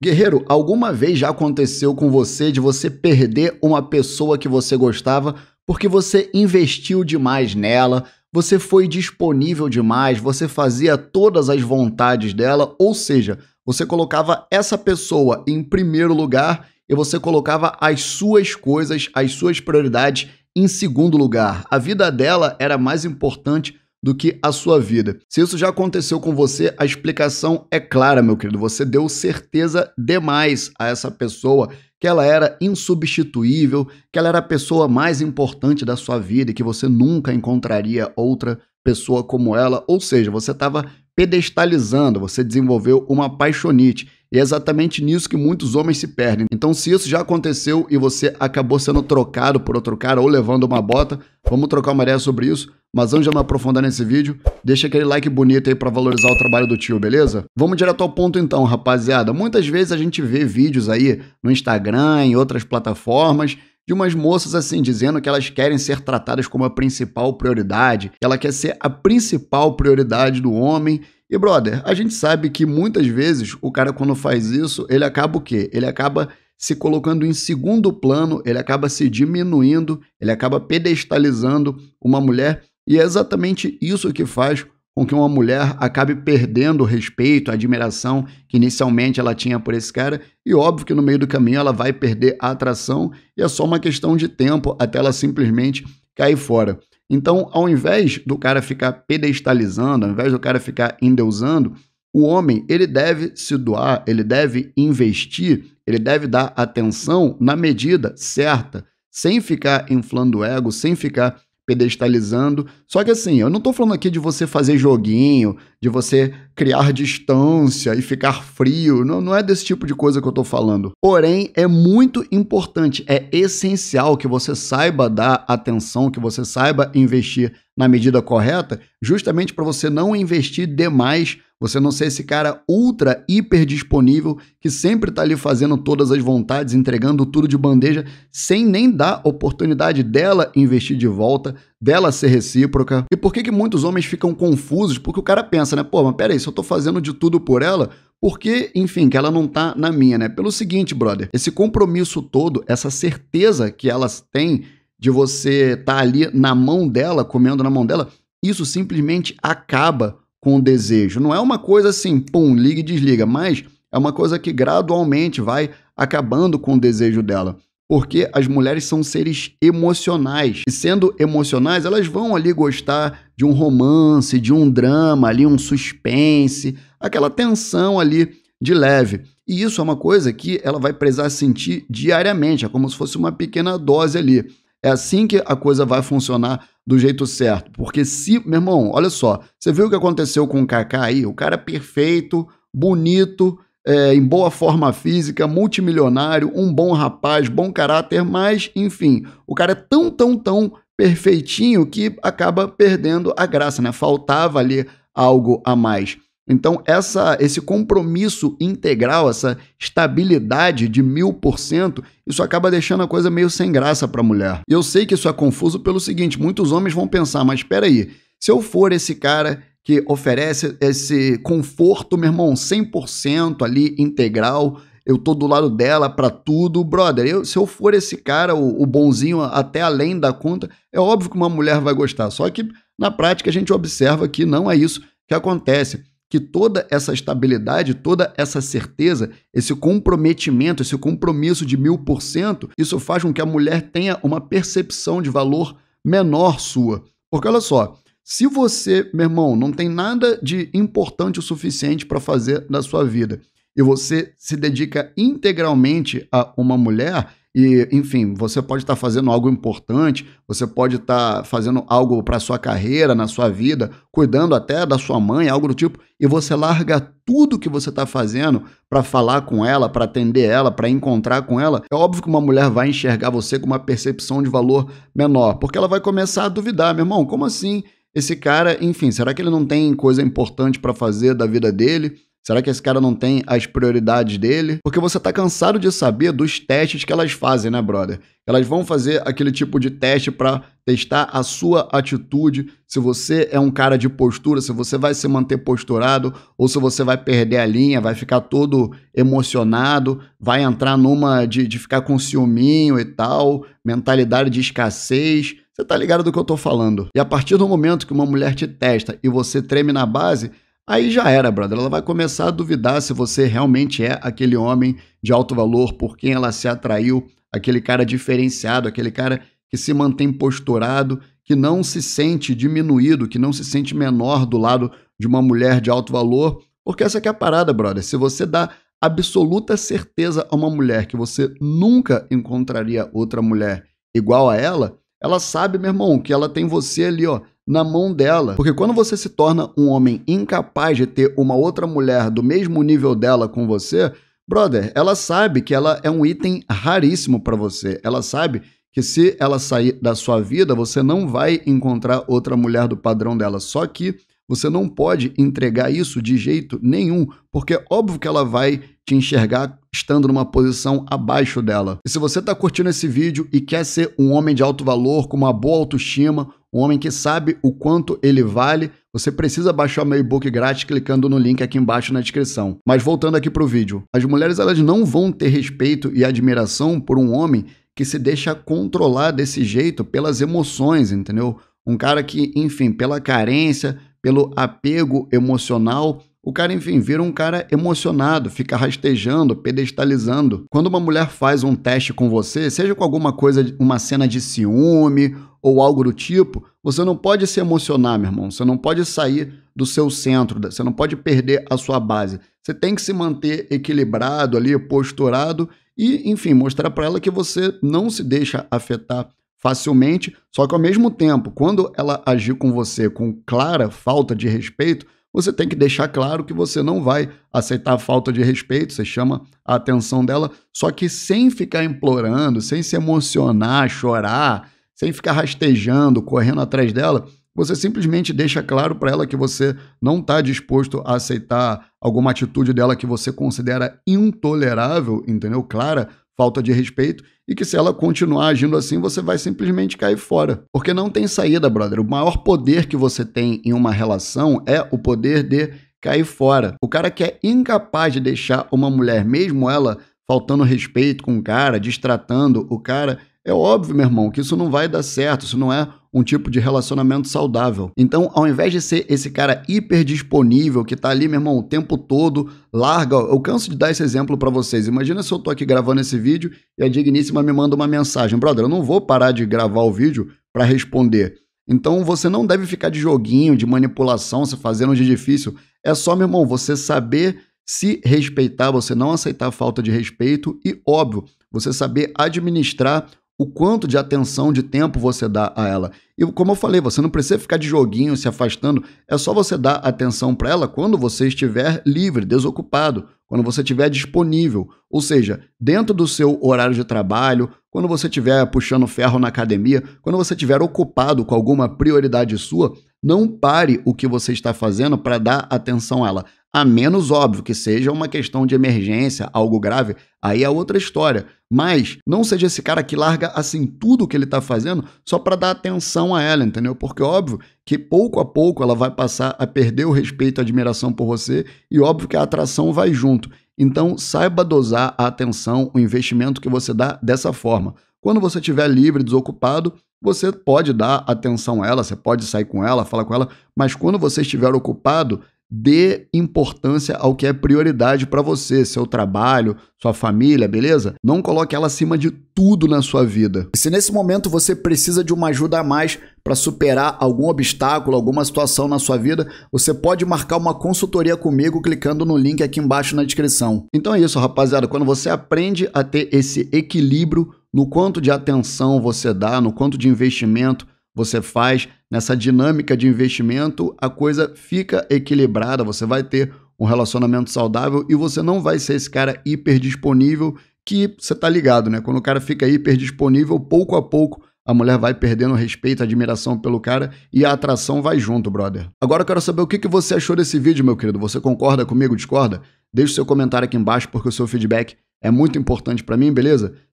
Guerreiro, alguma vez já aconteceu com você de você perder uma pessoa que você gostava porque você investiu demais nela, você foi disponível demais, você fazia todas as vontades dela, ou seja, você colocava essa pessoa em primeiro lugar e você colocava as suas coisas, as suas prioridades em segundo lugar. A vida dela era mais importante do que a sua vida. Se isso já aconteceu com você, a explicação é clara, meu querido. Você deu certeza demais a essa pessoa que ela era insubstituível, que ela era a pessoa mais importante da sua vida e que você nunca encontraria outra pessoa como ela. Ou seja, você estava pedestalizando, você desenvolveu uma paixonite. E é exatamente nisso que muitos homens se perdem. Então, se isso já aconteceu e você acabou sendo trocado por outro cara ou levando uma bota, vamos trocar uma ideia sobre isso. Mas antes de eu me aprofundar nesse vídeo, deixa aquele like bonito aí para valorizar o trabalho do tio, beleza? Vamos direto ao ponto então, rapaziada. Muitas vezes a gente vê vídeos aí no Instagram, em outras plataformas, de umas moças assim dizendo que elas querem ser tratadas como a principal prioridade, que ela quer ser a principal prioridade do homem e, brother, a gente sabe que muitas vezes o cara, quando faz isso, ele acaba o quê? Ele acaba se colocando em segundo plano, ele acaba se diminuindo, ele acaba pedestalizando uma mulher. E é exatamente isso que faz com que uma mulher acabe perdendo o respeito, a admiração que inicialmente ela tinha por esse cara, e óbvio que no meio do caminho ela vai perder a atração e é só uma questão de tempo até ela simplesmente cair fora. Então, ao invés do cara ficar pedestalizando, ao invés do cara ficar endeusando, o homem, ele deve se doar, ele deve investir, ele deve dar atenção na medida certa, sem ficar inflando o ego, sem ficar pedestalizando. Só que assim, eu não tô falando aqui de você fazer joguinho, de você criar distância e ficar frio. Não, não é desse tipo de coisa que eu tô falando. Porém, é muito importante, é essencial que você saiba dar atenção, que você saiba investir na medida correta, justamente para você não investir demais você não ser esse cara ultra, hiper disponível que sempre tá ali fazendo todas as vontades, entregando tudo de bandeja, sem nem dar oportunidade dela investir de volta, dela ser recíproca. E por que, que muitos homens ficam confusos? Porque o cara pensa, né? Pô, mas peraí, se eu tô fazendo de tudo por ela, porque, enfim, que ela não tá na minha, né? Pelo seguinte, brother, esse compromisso todo, essa certeza que elas têm de você estar tá ali na mão dela, comendo na mão dela, isso simplesmente acaba com o desejo. Não é uma coisa assim, pum, liga e desliga, mas é uma coisa que gradualmente vai acabando com o desejo dela. Porque as mulheres são seres emocionais. E sendo emocionais, elas vão ali gostar de um romance, de um drama, ali um suspense, aquela tensão ali de leve. E isso é uma coisa que ela vai precisar sentir diariamente, é como se fosse uma pequena dose ali. É assim que a coisa vai funcionar do jeito certo. Porque se, meu irmão, olha só, você viu o que aconteceu com o Kaká aí? O cara é perfeito, bonito, é, em boa forma física, multimilionário, um bom rapaz, bom caráter, mas, enfim, o cara é tão, tão, tão perfeitinho que acaba perdendo a graça, né? Faltava ali algo a mais. Então, essa, esse compromisso integral, essa estabilidade de mil por cento, isso acaba deixando a coisa meio sem graça para a mulher. E eu sei que isso é confuso pelo seguinte: muitos homens vão pensar, mas espera aí, se eu for esse cara que oferece esse conforto, meu irmão, 100% ali integral, eu tô do lado dela para tudo, brother. Eu, se eu for esse cara, o, o bonzinho até além da conta, é óbvio que uma mulher vai gostar. Só que na prática a gente observa que não é isso que acontece que toda essa estabilidade, toda essa certeza, esse comprometimento, esse compromisso de mil por cento, isso faz com que a mulher tenha uma percepção de valor menor sua. Porque olha só, se você, meu irmão, não tem nada de importante o suficiente para fazer na sua vida e você se dedica integralmente a uma mulher, e, enfim, você pode estar tá fazendo algo importante, você pode estar tá fazendo algo para sua carreira, na sua vida, cuidando até da sua mãe, algo do tipo, e você larga tudo que você está fazendo para falar com ela, para atender ela, para encontrar com ela. É óbvio que uma mulher vai enxergar você com uma percepção de valor menor, porque ela vai começar a duvidar, meu irmão, como assim? Esse cara, enfim, será que ele não tem coisa importante para fazer da vida dele? Será que esse cara não tem as prioridades dele? Porque você tá cansado de saber dos testes que elas fazem, né, brother? Elas vão fazer aquele tipo de teste para testar a sua atitude, se você é um cara de postura, se você vai se manter posturado ou se você vai perder a linha, vai ficar todo emocionado, vai entrar numa de, de ficar com ciúminho e tal, mentalidade de escassez. Você tá ligado do que eu tô falando? E a partir do momento que uma mulher te testa e você treme na base, Aí já era, brother. Ela vai começar a duvidar se você realmente é aquele homem de alto valor por quem ela se atraiu, aquele cara diferenciado, aquele cara que se mantém posturado, que não se sente diminuído, que não se sente menor do lado de uma mulher de alto valor, porque essa é a parada, brother. Se você dá absoluta certeza a uma mulher que você nunca encontraria outra mulher igual a ela, ela sabe, meu irmão, que ela tem você ali, ó, na mão dela. Porque quando você se torna um homem incapaz de ter uma outra mulher do mesmo nível dela com você, brother, ela sabe que ela é um item raríssimo para você. Ela sabe que se ela sair da sua vida, você não vai encontrar outra mulher do padrão dela. Só que você não pode entregar isso de jeito nenhum, porque é óbvio que ela vai te enxergar estando numa posição abaixo dela. E se você está curtindo esse vídeo e quer ser um homem de alto valor, com uma boa autoestima, um homem que sabe o quanto ele vale, você precisa baixar meu e-book grátis clicando no link aqui embaixo na descrição. Mas voltando aqui para o vídeo, as mulheres elas não vão ter respeito e admiração por um homem que se deixa controlar desse jeito pelas emoções, entendeu? Um cara que, enfim, pela carência, pelo apego emocional, o cara, enfim, vira um cara emocionado, fica rastejando, pedestalizando. Quando uma mulher faz um teste com você, seja com alguma coisa, uma cena de ciúme ou algo do tipo, você não pode se emocionar, meu irmão. Você não pode sair do seu centro, você não pode perder a sua base. Você tem que se manter equilibrado ali, posturado e, enfim, mostrar para ela que você não se deixa afetar facilmente, só que ao mesmo tempo, quando ela agir com você com clara falta de respeito, você tem que deixar claro que você não vai aceitar a falta de respeito, você chama a atenção dela, só que sem ficar implorando, sem se emocionar, chorar, sem ficar rastejando, correndo atrás dela, você simplesmente deixa claro para ela que você não está disposto a aceitar alguma atitude dela que você considera intolerável, entendeu? Clara, falta de respeito e que se ela continuar agindo assim, você vai simplesmente cair fora. Porque não tem saída, brother. O maior poder que você tem em uma relação é o poder de cair fora. O cara que é incapaz de deixar uma mulher, mesmo ela faltando respeito com o cara, distratando o cara, é óbvio, meu irmão, que isso não vai dar certo, isso não é um tipo de relacionamento saudável. Então, ao invés de ser esse cara hiper disponível que tá ali, meu irmão, o tempo todo, larga. Eu canso de dar esse exemplo para vocês. Imagina se eu tô aqui gravando esse vídeo e a Digníssima me manda uma mensagem. Brother, eu não vou parar de gravar o vídeo para responder. Então, você não deve ficar de joguinho, de manipulação, se fazendo de difícil. É só, meu irmão, você saber se respeitar, você não aceitar falta de respeito e, óbvio, você saber administrar o quanto de atenção, de tempo você dá a ela. E como eu falei, você não precisa ficar de joguinho se afastando, é só você dar atenção para ela quando você estiver livre, desocupado, quando você estiver disponível, ou seja, dentro do seu horário de trabalho, quando você estiver puxando ferro na academia, quando você estiver ocupado com alguma prioridade sua, não pare o que você está fazendo para dar atenção a ela. A menos óbvio que seja uma questão de emergência, algo grave, aí é outra história. Mas não seja esse cara que larga assim tudo o que ele está fazendo só para dar atenção a ela, entendeu? Porque óbvio que pouco a pouco ela vai passar a perder o respeito e a admiração por você e óbvio que a atração vai junto. Então saiba dosar a atenção, o investimento que você dá dessa forma. Quando você estiver livre, desocupado, você pode dar atenção a ela, você pode sair com ela, falar com ela, mas quando você estiver ocupado, dê importância ao que é prioridade para você, seu trabalho, sua família, beleza? Não coloque ela acima de tudo na sua vida. se nesse momento você precisa de uma ajuda a mais para superar algum obstáculo, alguma situação na sua vida, você pode marcar uma consultoria comigo clicando no link aqui embaixo na descrição. Então é isso, rapaziada, quando você aprende a ter esse equilíbrio no quanto de atenção você dá, no quanto de investimento você faz, nessa dinâmica de investimento, a coisa fica equilibrada, você vai ter um relacionamento saudável e você não vai ser esse cara hiper disponível que você tá ligado, né? Quando o cara fica hiper disponível, pouco a pouco a mulher vai perdendo respeito, admiração pelo cara e a atração vai junto, brother. Agora eu quero saber o que, que você achou desse vídeo, meu querido. Você concorda comigo, discorda? Deixe seu comentário aqui embaixo porque o seu feedback é muito importante para mim, beleza?